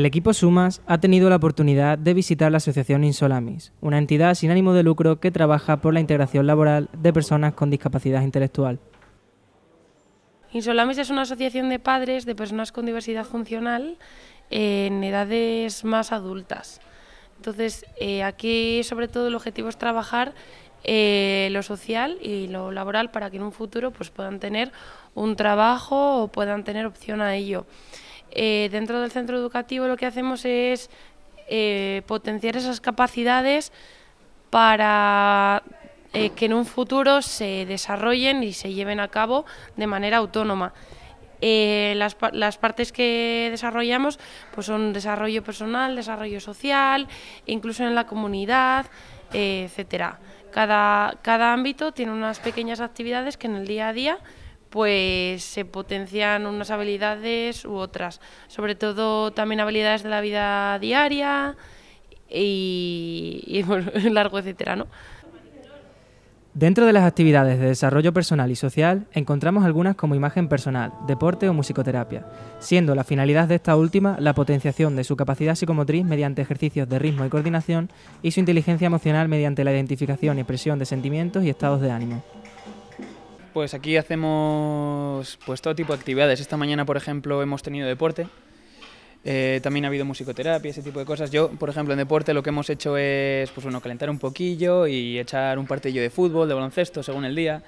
El equipo Sumas ha tenido la oportunidad de visitar la Asociación Insolamis, una entidad sin ánimo de lucro que trabaja por la integración laboral de personas con discapacidad intelectual. Insolamis es una asociación de padres de personas con diversidad funcional en edades más adultas. Entonces, eh, aquí sobre todo el objetivo es trabajar eh, lo social y lo laboral para que en un futuro pues, puedan tener un trabajo o puedan tener opción a ello. Eh, dentro del centro educativo lo que hacemos es eh, potenciar esas capacidades para eh, que en un futuro se desarrollen y se lleven a cabo de manera autónoma. las, partes que desarrollamos pues son desarrollo personal, desarrollo social, incluso en la comunidad, etcétera. cada ámbito tiene unas pequeñas actividades que en el día a día pues se potencian unas habilidades u otras, sobre todo también habilidades de la vida diaria y, largo etcétera, ¿no? Dentro de las actividades de desarrollo personal y social encontramos algunas como imagen personal, deporte o musicoterapia, siendo la finalidad de esta última la potenciación de su capacidad psicomotriz mediante ejercicios de ritmo y coordinación y su inteligencia emocional mediante la identificación y expresión de sentimientos y estados de ánimo pues aquí hacemos pues todo tipo de actividades. Esta mañana, por ejemplo, hemos tenido deporte. Eh, también ha habido musicoterapia, ese tipo de cosas. Yo, por ejemplo, en deporte lo que hemos hecho es pues bueno, calentar un poquillo y echar un partillo de fútbol, de baloncesto, según el día,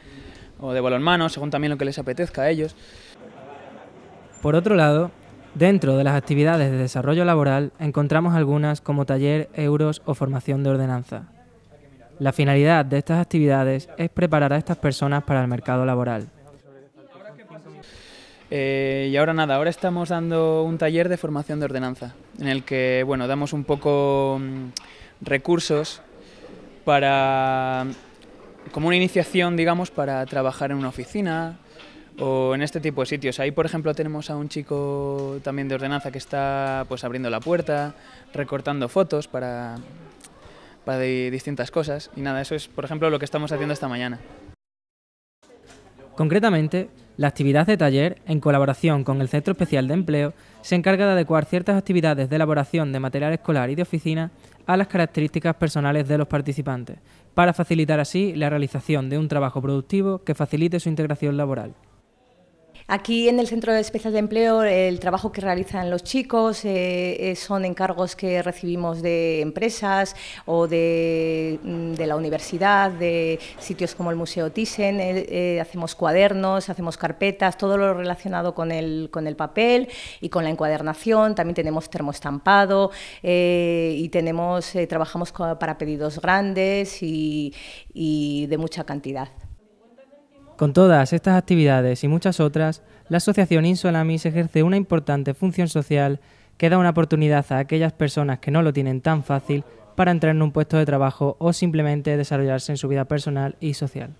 o de balonmano, según también lo que les apetezca a ellos. Por otro lado, dentro de las actividades de desarrollo laboral encontramos algunas como taller, euros o formación de ordenanza. La finalidad de estas actividades es preparar a estas personas para el mercado laboral. Eh, y ahora nada, ahora estamos dando un taller de formación de ordenanza, en el que bueno, damos un poco mm, recursos para como una iniciación, digamos, para trabajar en una oficina o en este tipo de sitios. Ahí, por ejemplo, tenemos a un chico también de ordenanza que está pues abriendo la puerta, recortando fotos para para distintas cosas. Y nada, eso es, por ejemplo, lo que estamos haciendo esta mañana. Concretamente, la actividad de taller, en colaboración con el Centro Especial de Empleo, se encarga de adecuar ciertas actividades de elaboración de material escolar y de oficina a las características personales de los participantes, para facilitar así la realización de un trabajo productivo que facilite su integración laboral. Aquí en el Centro de Especial de Empleo el trabajo que realizan los chicos eh, eh, son encargos que recibimos de empresas o mm, de, la universidad, de sitios como el Museo Thyssen, eh, hacemos cuadernos, hacemos carpetas, todo lo relacionado con el, con el papel y con la encuadernación, también tenemos termoestampado y tenemos, trabajamos para pedidos grandes y de mucha cantidad. Con todas estas actividades y muchas otras, la Asociación Insolamis ejerce una importante función social que da una oportunidad a aquellas personas que no lo tienen tan fácil para entrar en un puesto de trabajo o simplemente desarrollarse en su vida personal y social.